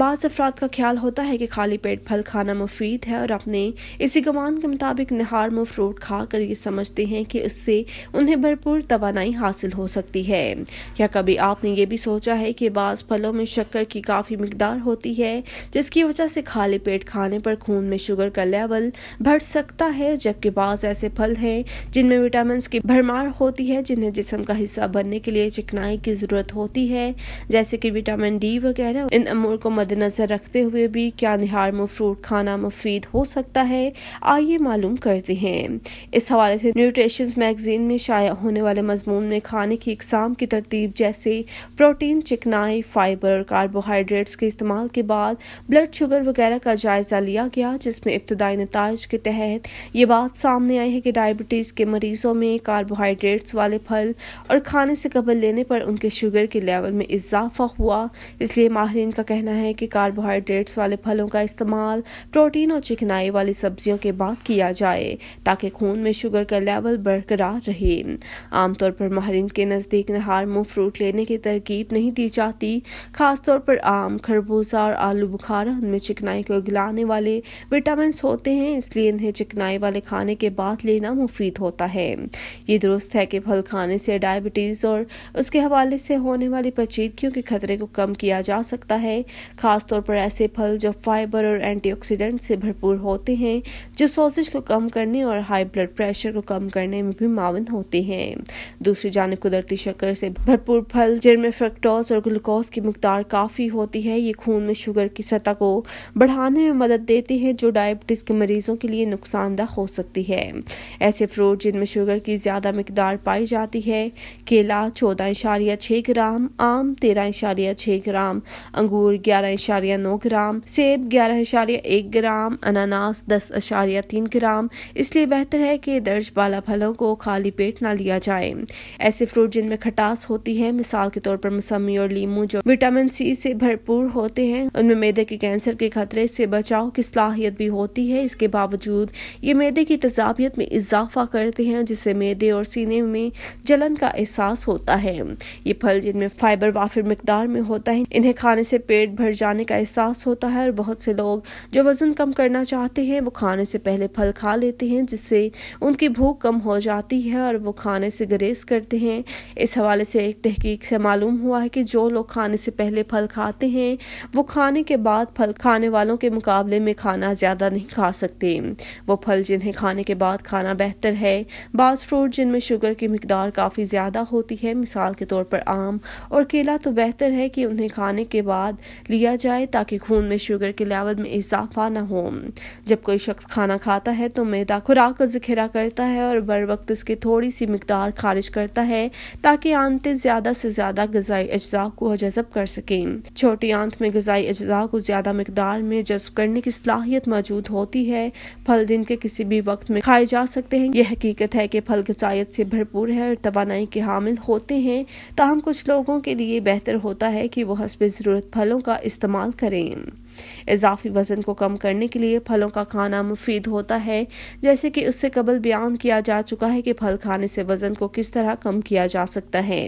बाज़ अफराद का ख्याल होता है कि खाली पेट फल खाना मुफीद है और अपने इसी गवान के मुताबिक नहार में फ्रूट खा कर ये समझते हैं कि उससे उन्हें भरपूर तोानाई हासिल हो सकती है या कभी आपने ये भी सोचा है कि बाज़ फलों में शक्कर की काफ़ी मकदार होती है जिसकी वजह से खाली पेट खाने पर खून में शुगर का लेवल बढ़ सकता है जबकि बाज़ ऐसे फल हैं जिनमें विटामिन की भरमार होती है जिन्हें जिसम का हिस्सा बनने के लिए चिकनाई की ज़रूरत होती है जैसे कि विटामिन डी वगैरह इन अमूर को मद्देनज़र रखते हुए भी क्या निहार में फ्रूट खाना मुफीद हो सकता है आइए मालूम करते हैं इस हवाले से न्यूट्रिशन मैगजीन में शाया होने वाले मजमून में खाने की इकसाम की तरतीब जैसे प्रोटीन चिकनाई फाइबर और कार्बोहाइड्रेट्स के इस्तेमाल के बाद ब्लड शुगर वगैरह का जायज़ा लिया गया जिसमें इब्तदाई नतज के तहत ये बात सामने आई है कि डायबिटीज़ के मरीज़ों में कार्बोहाइड्रेट्स वाले फल और खाने से कबल लेने पर उनके शुगर के लेवल में इजाफा हुआ इसलिए माहरीन का कहना है है कि कार्बोहाइड्रेट्स वाले फलों का इस्तेमाल प्रोटीन और चिकनाई वाली सब्जियों के बाद किया जाए ताकि खून में शुगर का लेवल बरकरार रहे आमतौर पर माहरीन के नज़दीक नहार मुंह फ्रूट लेने की तरकीब नहीं दी जाती खासतौर पर आम खरबूजा और आलू बुखारा उनमें चिकनाई को गिलाने वाले विटामिन होते हैं इसलिए इन्हें चिकनाई वाले खाने के बाद लेना मुफीद होता है ये दुरुस्त है कि फल खाने से डायबिटीज़ और उसके हवाले से होने वाली पेचीदगियों के खतरे को कम किया जा सकता है खासतौर पर ऐसे फल जो फाइबर और एंटीऑक्सीडेंट से भरपूर होते हैं जो सोजिश को कम करने और हाई ब्लड प्रेशर को कम करने में भी मावन होते हैं दूसरी जानब कुदरती शक्कर से भरपूर फल जिनमें फ्रक्टोज और ग्लूकोज की मकदार काफ़ी होती है ये खून में शुगर की सतह को बढ़ाने में मदद देते हैं जो डायबिटीज़ के मरीजों के लिए नुकसानदह हो सकती है ऐसे फ्रूट जिनमें शुगर की ज़्यादा मकदार पाई जाती है केला चौदह इशारिया छः ग्राम आम तेरह इशारिया छह ग्राम अंगूर ग्यारह ग्यारह इशारिया नौ ग्राम सेब ग्यारह इशारिया एक ग्राम अनानास दस इशारिया तीन ग्राम इसलिए बेहतर है कि दर्ज बाला फलों को खाली पेट ना लिया जाए ऐसे फ्रूट जिनमें खटास होती है मिसाल के तौर पर मौसमी और लीमू जो विटामिन सी से भरपूर होते हैं उनमें मैदे के कैंसर के खतरे से बचाव की सलाहियत भी होती है इसके बावजूद ये मैदे की तजावियत में इजाफा करते हैं जिससे मैदे और सीने में जलन का एहसास होता है ये फल जिनमें फाइबर वाफिर मकदार में होता है इन्हें खाने से पेट भर जाने का एहसास होता है और बहुत से लोग जो वज़न कम करना चाहते हैं वो खाने से पहले फल खा लेते हैं जिससे उनकी भूख कम हो जाती है और वो खाने से ग्रेज करते हैं इस हवाले से एक तहकीक से मालूम हुआ है कि जो लोग खाने से पहले फल खाते हैं वो खाने के बाद फल खाने वालों के मुकाबले में खाना ज़्यादा नहीं खा सकते वो फल जिन्हें खाने के बाद खाना बेहतर है बाज़ फ्रूट जिनमें शुगर की मकदार काफ़ी ज़्यादा होती है मिसाल के तौर पर आम और केला तो बेहतर है कि उन्हें खाने के बाद लिया किया जाए ताकि खून में शुगर की लेवल में इजाफा ना हो जब कोई शख्स खाना खाता है तो मैदा खुराक का जखीरा करता है और बर वक्त इसकी थोड़ी सी मकदार खारिज करता है ताकि आंतें ज़्यादा से ज़्यादा गजाई अज्जा को जजब कर सकें छोटी आंत में गजाई अज्जा को ज़्यादा मकदार में जज्ब करने की सलाहियत मौजूद होती है फल दिन के किसी भी वक्त में खाए जा सकते हैं यह हकीकत है कि फल गजाइत से भरपूर है और तोानाई के हामिल होते हैं ताहम कुछ लोगों के लिए बेहतर होता है कि वह हसब ज़रूरत फलों का इस्तेमाल इस्तेमाल करें इजाफी वजन को कम करने के लिए फलों का खाना मुफीद होता है जैसे कि उससे कबल बयान किया जा चुका है कि फल खाने से वजन को किस तरह कम किया जा सकता है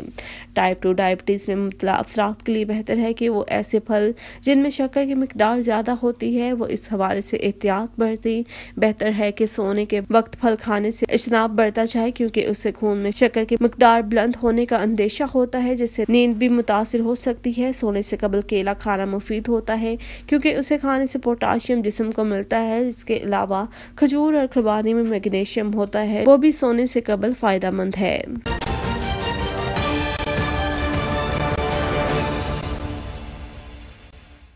टाइप टू डायबिटीज़ में मुबला अफराद के लिए बेहतर है कि वो ऐसे फल जिनमें शक्कर की मकदार ज़्यादा होती है वो इस हवाले से एहतियात बढ़ती बेहतर है कि सोने के वक्त फल खाने से इजनाब बढ़ता जाए क्योंकि उससे खून में शक्कर की मकदार बुलंद होने का अंदेशा होता है जिससे नींद भी मुतासर हो सकती है सोने से कबल केला खाना मुफीद होता है क्योंकि उसे खाने से पोटाशियम जिसम को मिलता है इसके अलावा खजूर और खुबानी में मैग्नीशियम होता है वो भी सोने से कबल फ़ायदा मंद है